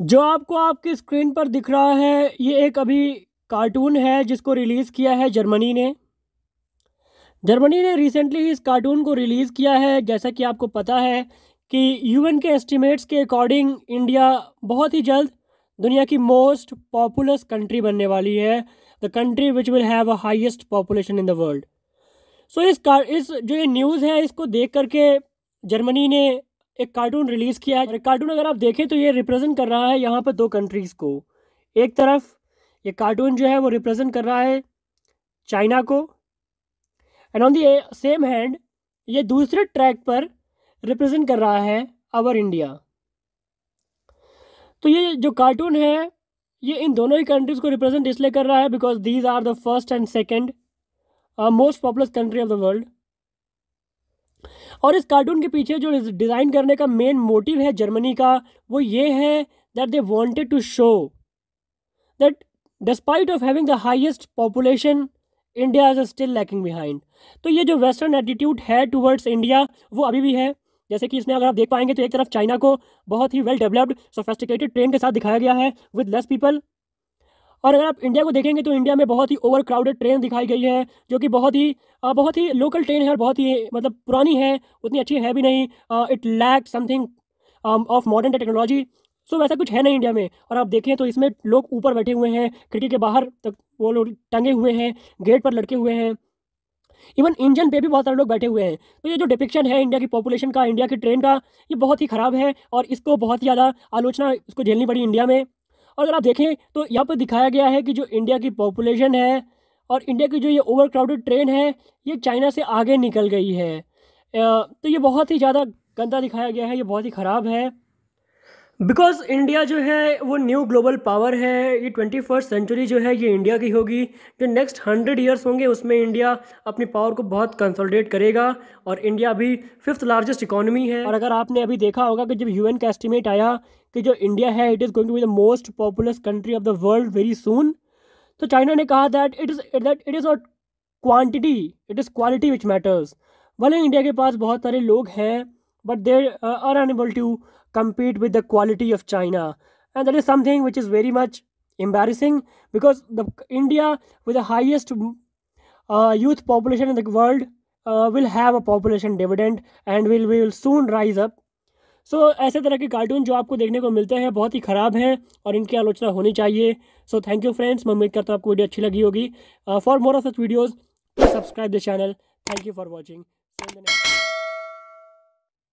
जो आपको आपकी स्क्रीन पर दिख रहा है ये एक अभी कार्टून है जिसको रिलीज़ किया है जर्मनी ने जर्मनी ने रिसेंटली इस कार्टून को रिलीज़ किया है जैसा कि आपको पता है कि यूएन के एस्टिमेट्स के अकॉर्डिंग इंडिया बहुत ही जल्द दुनिया की मोस्ट पॉपुलस कंट्री बनने वाली है the country which will have a highest population in the world so इस कार इस जो ये न्यूज़ है इसको देख करके जर्मनी ने एक कार्टून रिलीज़ किया है कार्टून अगर आप देखें तो ये रिप्रेजेंट कर रहा है यहाँ पर दो कंट्रीज़ को एक तरफ ये कार्टून जो है वो रिप्रेजेंट कर रहा है चाइना को and on the same hand ये दूसरे ट्रैक पर रिप्रेजेंट कर रहा है अवर इंडिया तो ये जो कार्टून है ये इन दोनों ही कंट्रीज़ को रिप्रेजेंट इसलिए कर रहा है because these are the first and second most popular country of the world और इस कार्टून के पीछे जो डिज़ाइन करने का मेन मोटिव है जर्मनी का वो ये है that they wanted to show that despite of having the highest population India is still lacking behind तो ये जो वेस्टर्न एटीट्यूड है टूवर्ड्स इंडिया वो अभी भी है जैसे कि इसमें अगर आप देख पाएंगे तो एक तरफ चाइना को बहुत ही वेल डेवलप्ड सोफेस्टिकेटेड ट्रेन के साथ दिखाया गया है विद लेस पीपल और अगर आप इंडिया को देखेंगे तो इंडिया में बहुत ही ओवर क्राउडेड ट्रेन दिखाई गई है जो कि बहुत ही बहुत ही लोकल ट्रेन है और बहुत ही मतलब पुरानी है उतनी अच्छी है भी नहीं it lack something of modern technology so वैसा कुछ है नहीं इंडिया में और आप देखें तो इसमें लोग ऊपर बैठे हुए हैं खिड़की के बाहर तक वो लोग टंगे हुए हैं गेट पर लटके हुए हैं इवन इंजन पे भी बहुत सारे लोग बैठे हुए हैं तो ये जो डिपिक्शन है इंडिया की पॉपुलेशन का इंडिया की ट्रेन का ये बहुत ही ख़राब है और इसको बहुत ही ज़्यादा आलोचना इसको झेलनी पड़ी इंडिया में और अगर आप देखें तो यहाँ पर दिखाया गया है कि जो इंडिया की पॉपुलेशन है और इंडिया की जो ये ओवर क्राउडेड ट्रेन है ये चाइना से आगे निकल गई है तो ये बहुत ही ज़्यादा गंदा दिखाया गया है ये बहुत ही ख़राब है बिकॉज इंडिया जो है वो न्यू ग्लोबल पावर है ये ट्वेंटी फर्स्ट सेंचुरी जो है ये इंडिया की होगी जो नेक्स्ट हंड्रेड ईयर्स होंगे उसमें इंडिया अपनी पावर को बहुत कंसोलिडेट करेगा और इंडिया अभी फिफ्थ लार्जेस्ट इकोनॉमी है और अगर आपने अभी देखा होगा कि जब एन का एस्टिमेट आया कि जो इंडिया है it is going to be the most populous country of the world very soon तो चाइना ने कहा that it is that it is not quantity it is quality which matters भले India के पास बहुत सारे लोग हैं but there are unable to compete with the quality of China. And that is something which is very much embarrassing because the India with the highest uh, youth population in the world uh, will have a population dividend and will will soon rise up. So so, ऐसे तरह के cartoon जो आपको देखने को मिलते हैं बहुत ही ख़राब हैं और इनकी आलोचना होनी चाहिए सो थैंक यू फ्रेंड्स मैं उम्मीद करता हूँ आपको वीडियो अच्छी लगी होगी for more of such videos subscribe the channel thank you for watching